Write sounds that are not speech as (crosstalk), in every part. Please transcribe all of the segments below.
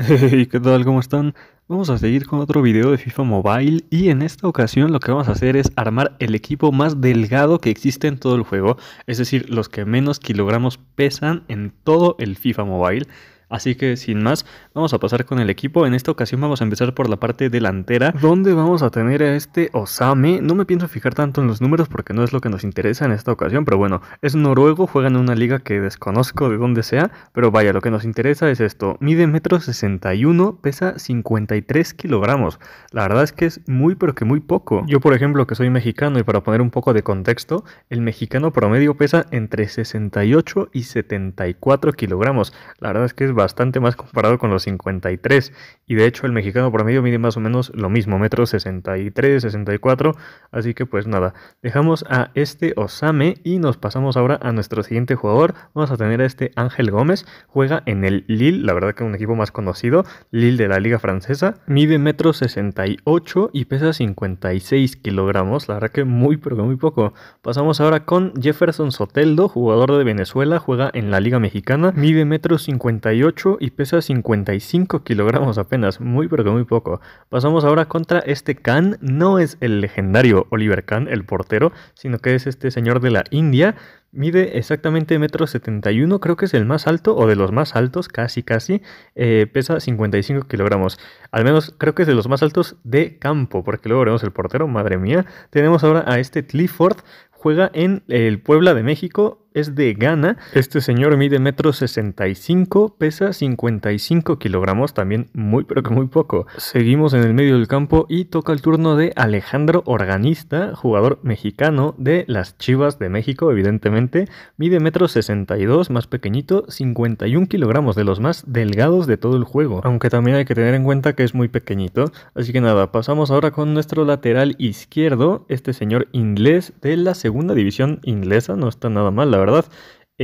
Hey, (laughs) ¿qué tal? ¿Cómo están? Vamos a seguir con otro video de FIFA Mobile y en esta ocasión lo que vamos a hacer es armar el equipo más delgado que existe en todo el juego, es decir, los que menos kilogramos pesan en todo el FIFA Mobile. Así que sin más, vamos a pasar con el equipo. En esta ocasión vamos a empezar por la parte delantera, donde vamos a tener a este Osame. No me pienso fijar tanto en los números porque no es lo que nos interesa en esta ocasión, pero bueno, es noruego, juega en una liga que desconozco de dónde sea, pero vaya, lo que nos interesa es esto. Mide metro 61, pesa 53 kilogramos. La verdad es que es muy pero que muy poco. Yo por ejemplo que soy mexicano y para poner un poco de contexto, el mexicano promedio pesa entre 68 y 74 kilogramos. La verdad es que es bastante más comparado con los 53. Y de hecho el mexicano promedio mide más o menos lo mismo, metro 63, 64. Así que pues nada, dejamos a este Osame y nos pasamos ahora a nuestro siguiente jugador. Vamos a tener a este Ángel Gómez. Juega en el Lille, la verdad que es un equipo más conocido, Lille de la Liga Francesa. Mide metro 68 y pesa 56 kilogramos. La verdad que muy, pero muy poco. Pasamos ahora con Jefferson Soteldo, jugador de Venezuela. Juega en la Liga Mexicana. Mide metro 58 y pesa 55 kilogramos apenas, muy pero que muy poco. Pasamos ahora contra este Khan, no es el legendario Oliver Khan, el portero, sino que es este señor de la India, mide exactamente metro 71, creo que es el más alto o de los más altos, casi casi, eh, pesa 55 kilogramos, al menos creo que es de los más altos de campo, porque luego veremos el portero, madre mía. Tenemos ahora a este Clifford, juega en el Puebla de México, es de Ghana. Este señor mide metro 65, pesa 55 kilogramos, también muy pero que muy poco. Seguimos en el medio del campo y toca el turno de Alejandro Organista, jugador mexicano de las Chivas de México, evidentemente. Mide metro 62, más pequeñito, 51 kilogramos, de los más delgados de todo el juego. Aunque también hay que tener en cuenta que es muy pequeñito. Así que nada, pasamos ahora con nuestro lateral izquierdo, este señor inglés de la segunda división inglesa, no está nada mal, la verdad verdad. Burrows,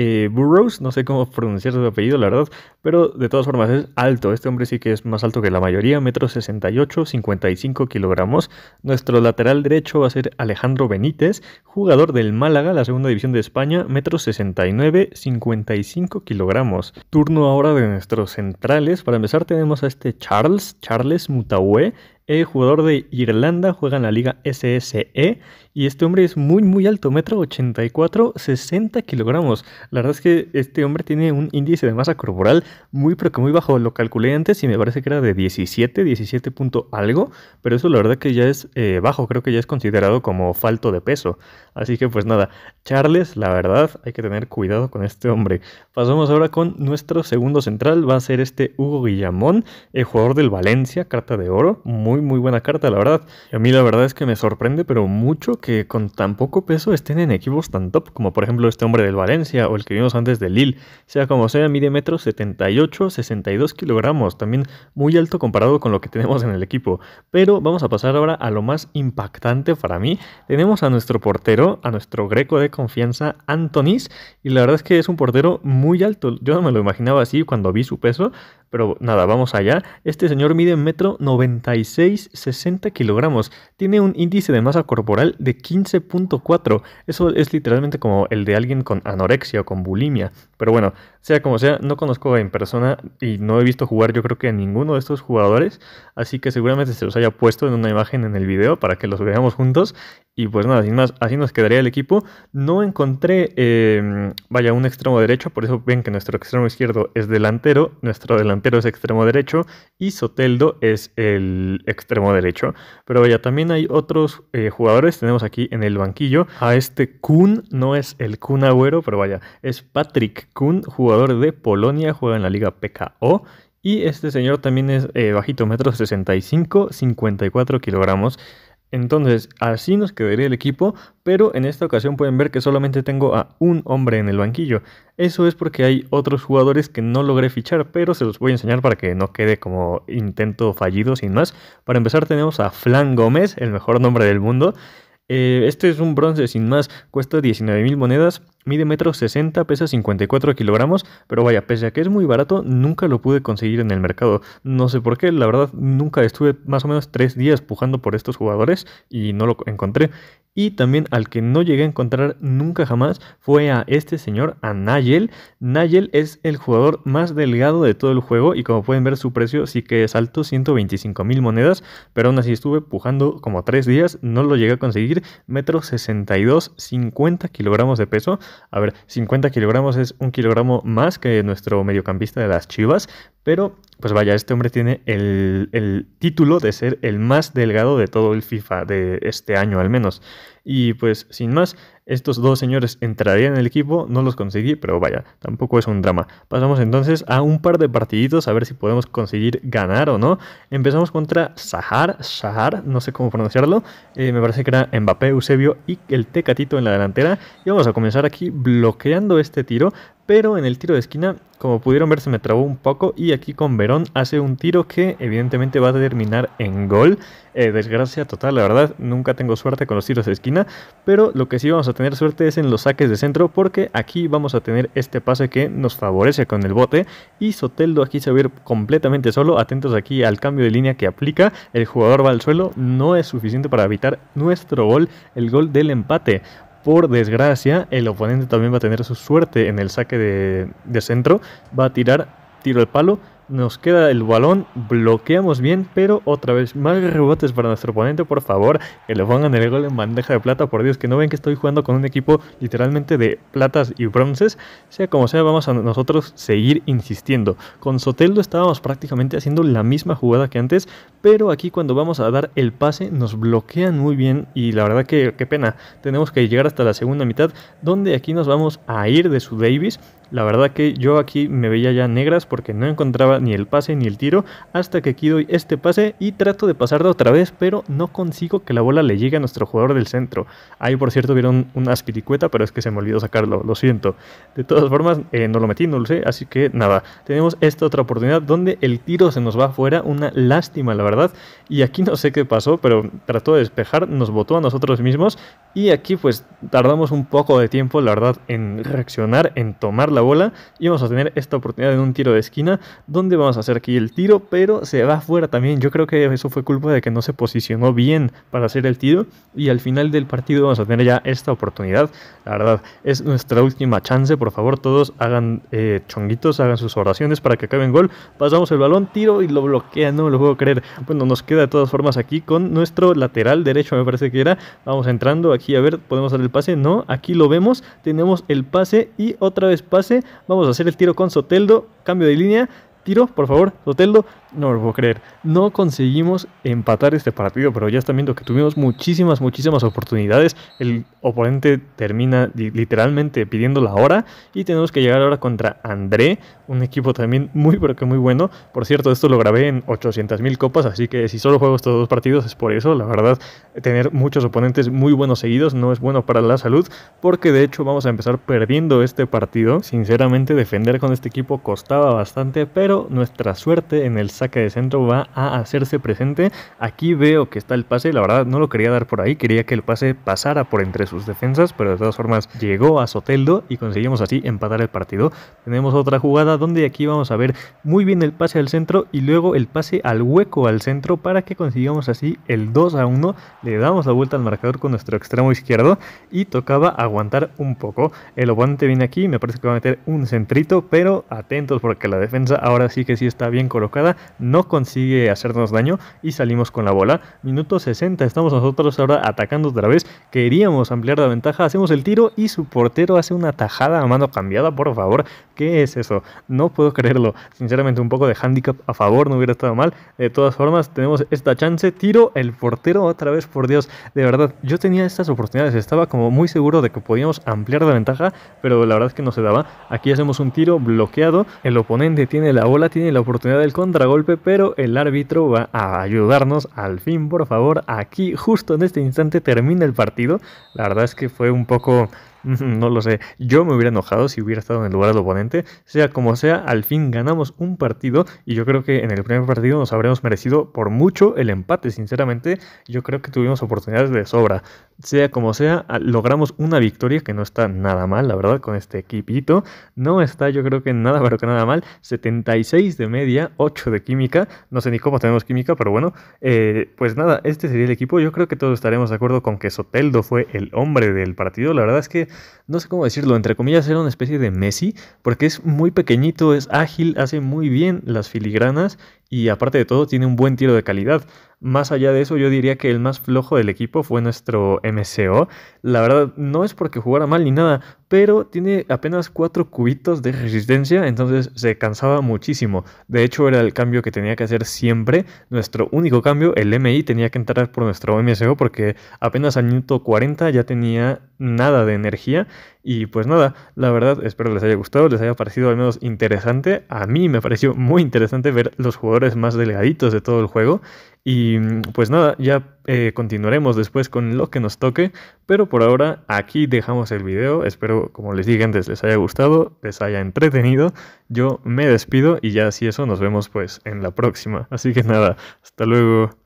eh, Burroughs, no sé cómo pronunciar su apellido, la verdad, pero de todas formas es alto. Este hombre sí que es más alto que la mayoría, metro 68, 55 kilogramos. Nuestro lateral derecho va a ser Alejandro Benítez, jugador del Málaga, la segunda división de España, metro 69, 55 kilogramos. Turno ahora de nuestros centrales. Para empezar tenemos a este Charles, Charles Mutahue, el jugador de Irlanda, juega en la liga SSE y este hombre es muy muy alto, metro 84, 60 kilogramos. La verdad es que este hombre tiene un índice de masa corporal muy pero que muy bajo, lo calculé antes y me parece que era de 17, 17 punto algo, pero eso la verdad que ya es eh, bajo, creo que ya es considerado como falto de peso. Así que pues nada, Charles, la verdad hay que tener cuidado con este hombre. Pasamos ahora con nuestro segundo central, va a ser este Hugo Guillamón, el jugador del Valencia, carta de oro, muy muy, muy buena carta, la verdad. a mí la verdad es que me sorprende, pero mucho, que con tan poco peso estén en equipos tan top, como por ejemplo este hombre del Valencia o el que vimos antes del Lille. Sea como sea, mide metro 78, 62 kilogramos, también muy alto comparado con lo que tenemos en el equipo. Pero vamos a pasar ahora a lo más impactante para mí. Tenemos a nuestro portero, a nuestro greco de confianza, Antonis, y la verdad es que es un portero muy alto. Yo no me lo imaginaba así cuando vi su peso. Pero nada, vamos allá. Este señor mide metro 96, kilogramos. Tiene un índice de masa corporal de 15.4. Eso es literalmente como el de alguien con anorexia o con bulimia. Pero bueno, sea como sea, no conozco en persona y no he visto jugar yo creo que a ninguno de estos jugadores. Así que seguramente se los haya puesto en una imagen en el video para que los veamos juntos. Y pues nada, sin más, así nos quedaría el equipo. No encontré, eh, vaya, un extremo derecho. Por eso ven que nuestro extremo izquierdo es delantero. Nuestro delantero pero es extremo derecho y Soteldo es el extremo derecho. Pero vaya, también hay otros eh, jugadores. Tenemos aquí en el banquillo a este Kun, no es el Kun Agüero, pero vaya, es Patrick Kun, jugador de Polonia, juega en la Liga PKO. Y este señor también es eh, bajito, metro 65, 54 kilogramos. Entonces, así nos quedaría el equipo, pero en esta ocasión pueden ver que solamente tengo a un hombre en el banquillo. Eso es porque hay otros jugadores que no logré fichar, pero se los voy a enseñar para que no quede como intento fallido sin más. Para empezar tenemos a Flan Gómez, el mejor nombre del mundo. Eh, este es un bronce sin más, cuesta 19.000 monedas, mide metro 60, pesa 54 kilogramos, pero vaya, pese a que es muy barato, nunca lo pude conseguir en el mercado. No sé por qué, la verdad, nunca estuve más o menos 3 días pujando por estos jugadores y no lo encontré. Y también al que no llegué a encontrar nunca jamás fue a este señor, a Nayel. Nayel es el jugador más delgado de todo el juego y como pueden ver su precio sí que es alto, 125 mil monedas, pero aún así estuve pujando como 3 días, no lo llegué a conseguir, metro 62, 50 kilogramos de peso. A ver, 50 kilogramos es un kilogramo más que nuestro mediocampista de las Chivas, pero, pues vaya, este hombre tiene el, el título de ser el más delgado de todo el FIFA de este año al menos. Y pues sin más, estos dos señores entrarían en el equipo, no los conseguí, pero vaya, tampoco es un drama. Pasamos entonces a un par de partiditos a ver si podemos conseguir ganar o no. Empezamos contra Sahar, Sahar, no sé cómo pronunciarlo, eh, me parece que era Mbappé, Eusebio y el Tecatito en la delantera. Y vamos a comenzar aquí bloqueando este tiro, pero en el tiro de esquina, como pudieron ver, se me trabó un poco y aquí con Verón hace un tiro que evidentemente va a terminar en gol. Eh, desgracia total, la verdad. Nunca tengo suerte con los tiros de esquina, pero lo que sí vamos a tener suerte es en los saques de centro, porque aquí vamos a tener este pase que nos favorece con el bote. Y Soteldo aquí se va a ir completamente solo. Atentos aquí al cambio de línea que aplica. El jugador va al suelo, no es suficiente para evitar nuestro gol, el gol del empate por desgracia, el oponente también va a tener su suerte en el saque de, de, centro. Va a tirar tiro al palo. Nos queda el balón, bloqueamos bien, pero otra vez más rebotes para nuestro oponente, por favor, que le pongan el gol en bandeja de plata, por Dios, que no ven que estoy jugando con un equipo literalmente de platas y bronces. Sea como sea, vamos a nosotros seguir insistiendo. Con Sotelo estábamos prácticamente haciendo la misma jugada que antes, pero aquí cuando vamos a dar el pase nos bloquean muy bien y la verdad que qué pena, tenemos que llegar hasta la segunda mitad, donde aquí nos vamos a ir de su Davis la verdad que yo aquí me veía ya negras porque no encontraba ni el pase ni el tiro hasta que aquí doy este pase y trato de pasarlo otra vez pero no consigo que la bola le llegue a nuestro jugador del centro. Ahí por cierto vieron una aspiricueta pero es que se me olvidó sacarlo, lo siento. De todas formas eh, no lo metí, no lo sé, así que nada, tenemos esta otra oportunidad donde el tiro se nos va afuera, una lástima la verdad. Y aquí no sé qué pasó pero trató de despejar, nos botó a nosotros mismos y aquí pues tardamos un poco de tiempo, la verdad, en reaccionar, en tomar la bola. Y vamos a tener esta oportunidad en un tiro de esquina, donde vamos a hacer aquí el tiro, pero se va fuera también. Yo creo que eso fue culpa de que no se posicionó bien para hacer el tiro. Y al final del partido vamos a tener ya esta oportunidad. La verdad, es nuestra última chance. Por favor, todos hagan eh, chonguitos, hagan sus oraciones para que acabe en gol. Pasamos el balón, tiro y lo bloquea, no lo puedo creer. Bueno, nos queda de todas formas aquí con nuestro lateral derecho, me parece que era. Vamos entrando aquí a ver, podemos dar el pase, no, aquí lo vemos, tenemos el pase y otra vez pase, vamos a hacer el tiro con Soteldo, cambio de línea, tiro, por favor, Soteldo, no lo puedo creer. No conseguimos empatar este partido, pero ya está viendo que tuvimos muchísimas, muchísimas oportunidades. El oponente termina literalmente pidiendo la hora y tenemos que llegar ahora contra André, un equipo también muy, pero que muy bueno. Por cierto, esto lo grabé en 800.000 copas, así que si solo juego estos dos partidos es por eso. La verdad, tener muchos oponentes muy buenos seguidos no es bueno para la salud, porque de hecho vamos a empezar perdiendo este partido. Sinceramente, defender con este equipo costaba bastante, pero nuestra suerte en el que de centro va a hacerse presente. Aquí veo que está el pase, la verdad no lo quería dar por ahí, quería que el pase pasara por entre sus defensas, pero de todas formas llegó a Soteldo y conseguimos así empatar el partido. Tenemos otra jugada donde aquí vamos a ver muy bien el pase al centro y luego el pase al hueco al centro para que consigamos así el 2 a 1. Le damos la vuelta al marcador con nuestro extremo izquierdo y tocaba aguantar un poco. El oponente viene aquí, me parece que va a meter un centrito, pero atentos porque la defensa ahora sí que sí está bien colocada no consigue hacernos daño y salimos con la bola. Minuto 60, estamos nosotros ahora atacando otra vez. Queríamos ampliar la ventaja, hacemos el tiro y su portero hace una tajada a mano cambiada, por favor. ¿Qué es eso? No puedo creerlo. Sinceramente, un poco de handicap a favor no hubiera estado mal. De todas formas, tenemos esta chance, tiro, el portero otra vez, por Dios. De verdad, yo tenía estas oportunidades, estaba como muy seguro de que podíamos ampliar la ventaja, pero la verdad es que no se daba. Aquí hacemos un tiro bloqueado, el oponente tiene la bola, tiene la oportunidad del contragol golpe, pero el árbitro va a ayudarnos al fin, por favor. Aquí, justo en este instante, termina el partido. La verdad es que fue un poco (laughs) no lo sé. Yo me hubiera enojado si hubiera estado en el lugar del oponente. Sea como sea, al fin ganamos un partido y yo creo que en el primer partido nos habremos merecido por mucho el empate. Sinceramente, yo creo que tuvimos oportunidades de sobra sea como sea, ah, logramos una victoria que no está nada mal, la verdad, con este equipito. No está, yo creo que nada, (laughs) pero que nada mal. 76 de media, 8 de química. No sé ni cómo tenemos química, pero bueno. Eh, pues nada, este sería el equipo. Yo creo que todos estaremos de acuerdo con que Soteldo fue el hombre del partido. La verdad es que no sé cómo decirlo, entre comillas, era una especie de Messi, porque es muy pequeñito, es ágil, hace muy bien las filigranas y aparte de todo tiene un buen tiro de calidad. Más allá de eso, yo diría que el más flojo del equipo fue nuestro MCO. La verdad, no es porque jugara mal ni nada, pero tiene apenas 4 cubitos de resistencia, entonces se cansaba muchísimo. De hecho, era el cambio que tenía que hacer siempre. Nuestro único cambio, el MI, tenía que entrar por nuestro MSO porque apenas al minuto 40 ya tenía nada de energía. Y pues nada, la verdad, espero les haya gustado, les haya parecido al menos interesante. A mí me pareció muy interesante ver los jugadores más delgaditos de todo el juego. Y pues nada, ya eh, continuaremos después con lo que nos toque, pero por ahora aquí dejamos el video. Espero, como les dije antes, les haya gustado, les haya entretenido. Yo me despido y ya si eso nos vemos pues en la próxima. Así que nada, hasta luego.